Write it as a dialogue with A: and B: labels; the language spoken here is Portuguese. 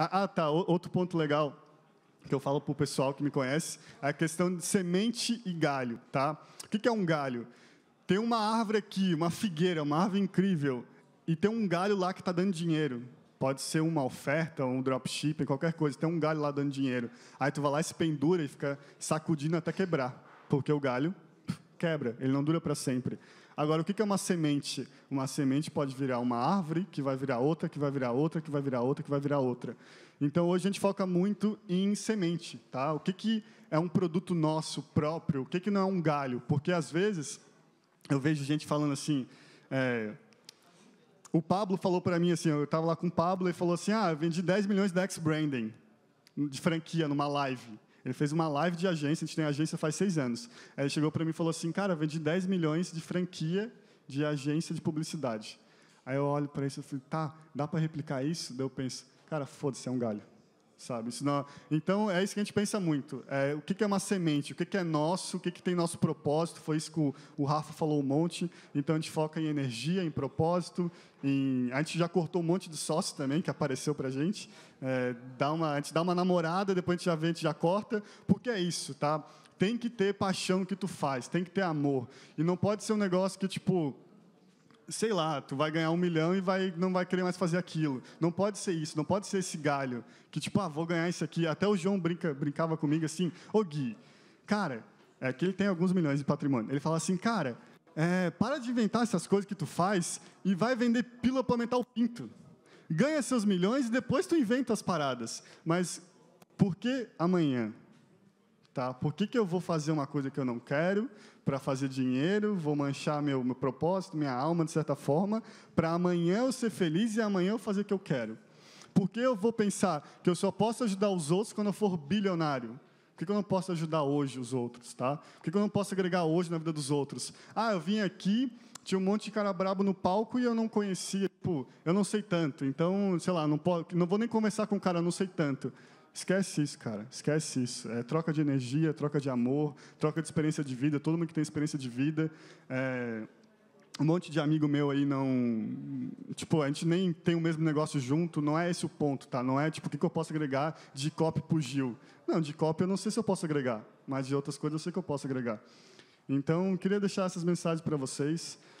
A: Ah, ah, tá, outro ponto legal que eu falo para o pessoal que me conhece, é a questão de semente e galho, tá? O que é um galho? Tem uma árvore aqui, uma figueira, uma árvore incrível, e tem um galho lá que está dando dinheiro. Pode ser uma oferta, um dropshipping, qualquer coisa. Tem um galho lá dando dinheiro. Aí tu vai lá, e se pendura e fica sacudindo até quebrar, porque o galho quebra, ele não dura para sempre. Agora, o que é uma semente? Uma semente pode virar uma árvore, que vai virar outra, que vai virar outra, que vai virar outra, que vai virar outra. Então, hoje a gente foca muito em semente, tá? O que, que é um produto nosso próprio? O que, que não é um galho? Porque, às vezes, eu vejo gente falando assim... É, o Pablo falou para mim assim, eu estava lá com o Pablo e falou assim, ah, vendi 10 milhões de X-Branding de franquia numa live. Ele fez uma live de agência, a gente tem agência faz seis anos. Aí ele chegou para mim e falou assim, cara, vende 10 milhões de franquia de agência de publicidade. Aí eu olho para isso e falo, tá, dá para replicar isso? Daí eu penso, cara, foda-se, é um galho sabe? Senão, então, é isso que a gente pensa muito. É, o que, que é uma semente? O que, que é nosso? O que, que tem nosso propósito? Foi isso que o, o, Rafa falou um monte. Então, a gente foca em energia, em propósito. Em... A gente já cortou um monte de sócio também, que apareceu para a gente. É, dá uma, a gente dá uma namorada, depois a gente já vê, a gente já corta. Porque é isso, tá? Tem que ter paixão no que tu faz, tem que ter amor. E não pode ser um negócio que, tipo sei lá, tu vai ganhar um milhão e vai, não vai querer mais fazer aquilo. Não pode ser isso, não pode ser esse galho. Que tipo, ah, vou ganhar isso aqui. Até o João brinca, brincava comigo assim, ô Gui, cara, é que ele tem alguns milhões de patrimônio. Ele fala assim, cara, é, para de inventar essas coisas que tu faz e vai vender pílula para aumentar o pinto. Ganha seus milhões e depois tu inventa as paradas. Mas por que amanhã? Tá? Por que, que eu vou fazer uma coisa que eu não quero para fazer dinheiro, vou manchar meu, meu propósito, minha alma, de certa forma, para amanhã eu ser feliz e amanhã eu fazer o que eu quero? Por que eu vou pensar que eu só posso ajudar os outros quando eu for bilionário? Por que eu não posso ajudar hoje os outros, tá? Por que eu não posso agregar hoje na vida dos outros? Ah, eu vim aqui, tinha um monte de cara brabo no palco e eu não conhecia, tipo, eu não sei tanto, então, sei lá, não, posso, não vou nem conversar com o cara, não sei tanto. Esquece isso, cara. Esquece isso. É troca de energia, troca de amor, troca de experiência de vida. Todo mundo que tem experiência de vida. É... Um monte de amigo meu aí não. Tipo, a gente nem tem o mesmo negócio junto, não é esse o ponto, tá? Não é tipo, o que, eu posso agregar de copy pro Gil? Não, de copy eu não sei se eu posso agregar, mas de outras coisas eu sei que eu posso agregar. Então, queria deixar essas mensagens para vocês.